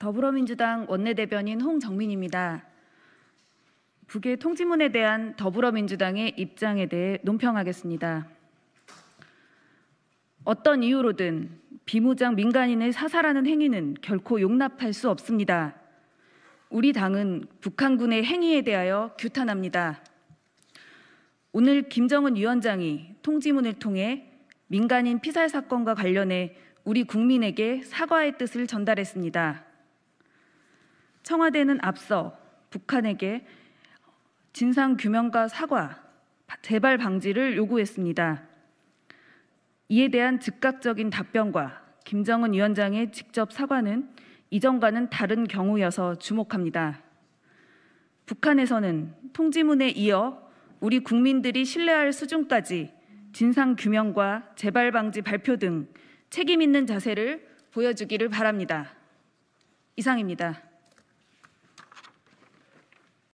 더불어민주당 원내대변인 홍정민입니다. 북의 통지문에 대한 더불어민주당의 입장에 대해 논평하겠습니다. 어떤 이유로든 비무장 민간인을 사살하는 행위는 결코 용납할 수 없습니다. 우리 당은 북한군의 행위에 대하여 규탄합니다. 오늘 김정은 위원장이 통지문을 통해 민간인 피살 사건과 관련해 우리 국민에게 사과의 뜻을 전달했습니다. 청와대는 앞서 북한에게 진상 규명과 사과, 재발 방지를 요구했습니다. 이에 대한 즉각적인 답변과 김정은 위원장의 직접 사과는 이전과는 다른 경우여서 주목합니다. 북한에서는 통지문에 이어 우리 국민들이 신뢰할 수준까지 진상 규명과 재발 방지 발표 등 책임 있는 자세를 보여주기를 바랍니다. 이상입니다.